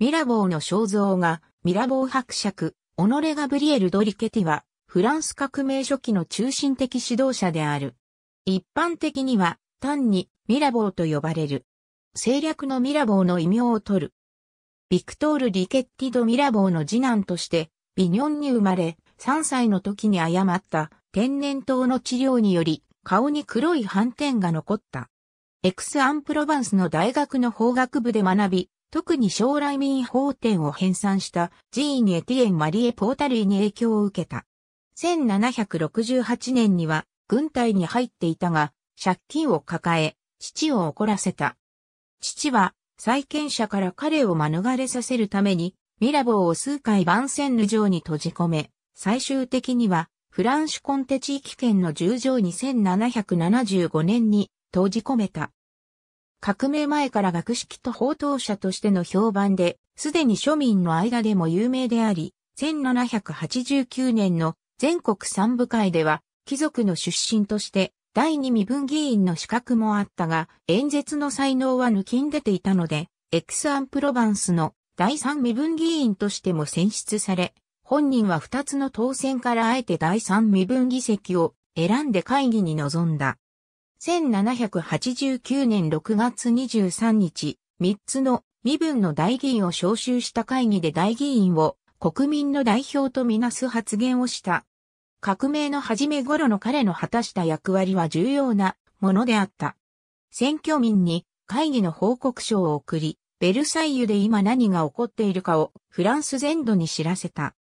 ミラボーの肖像画、ミラボー伯爵、オノレ・ガブリエル・ドリケティは、フランス革命初期の中心的指導者である。一般的には、単に、ミラボーと呼ばれる。政略のミラボーの異名を取る。ビクトール・リケッティ・ド・ミラボーの次男として、ビニョンに生まれ、3歳の時に誤った天然痘の治療により、顔に黒い斑点が残った。エクス・アン・プロバンスの大学の法学部で学び、特に将来民法典を編纂したジーニエティエン・マリエ・ポータルイに影響を受けた。1768年には軍隊に入っていたが、借金を抱え、父を怒らせた。父は債権者から彼を免れさせるために、ミラボーを数回番線路上に閉じ込め、最終的にはフランシュコンテ地域圏の十条に1775年に閉じ込めた。革命前から学識と報道者としての評判で、すでに庶民の間でも有名であり、1789年の全国三部会では、貴族の出身として第二身分議員の資格もあったが、演説の才能は抜きん出ていたので、エクス・アン・プロバンスの第三身分議員としても選出され、本人は二つの当選からあえて第三身分議席を選んで会議に臨んだ。1789年6月23日、3つの身分の大議員を招集した会議で大議員を国民の代表とみなす発言をした。革命の初め頃の彼の果たした役割は重要なものであった。選挙民に会議の報告書を送り、ベルサイユで今何が起こっているかをフランス全土に知らせた。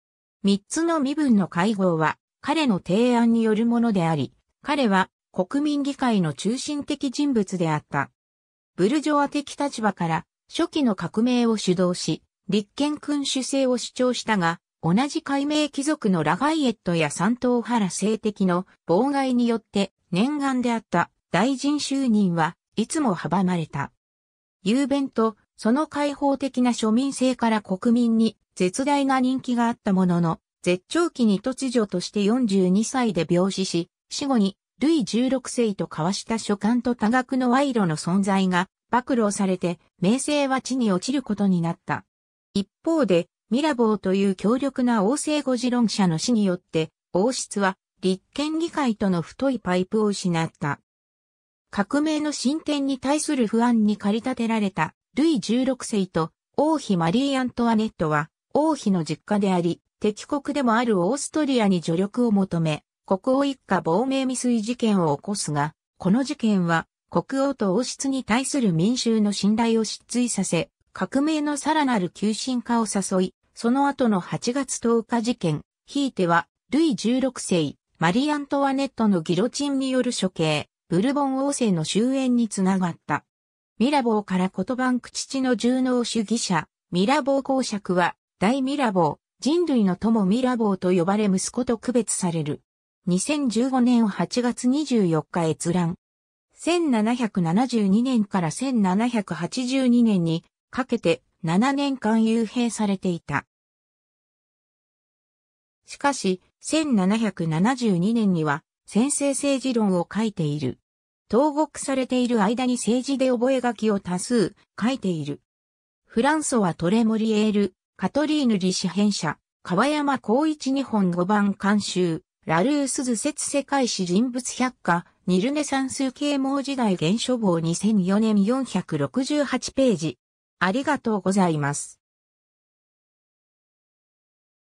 三つの身分の会合は彼の提案によるものであり、彼は国民議会の中心的人物であった。ブルジョア的立場から初期の革命を主導し、立憲君主制を主張したが、同じ解明貴族のラガイエットや三島原政敵の妨害によって念願であった大臣就任はいつも阻まれた。雄弁とその開放的な庶民性から国民に絶大な人気があったものの、絶頂期に突如として42歳で病死し、死後にルイ16世と交わした書簡と多額の賄賂の存在が暴露されて、名声は地に落ちることになった。一方で、ミラボーという強力な王政語持論者の死によって、王室は立憲議会との太いパイプを失った。革命の進展に対する不安に駆り立てられたルイ16世と王妃マリー・アントワネットは王妃の実家であり、敵国でもあるオーストリアに助力を求め、国王一家亡命未遂事件を起こすが、この事件は国王と王室に対する民衆の信頼を失墜させ、革命のさらなる急進化を誘い、その後の8月10日事件、ひいては、ルイ16世、マリー・アントワネットのギロチンによる処刑、ブルボン王政の終焉につながった。ミラボーから言葉んく父の重納主義者、ミラボー公爵は、大ミラボー、人類の友ミラボーと呼ばれ息子と区別される。2015年8月24日閲覧。1772年から1782年にかけて7年間幽閉されていた。しかし、1772年には先制政治論を書いている。投獄されている間に政治で覚書を多数書いている。フランソワ・トレモリエール、カトリーヌ・リ氏編者、川山光一日本語版監修。ラルースズ説世界史人物百科、ニルネサンス啓蒙時代原書房2004年468ページ。ありがとうございます。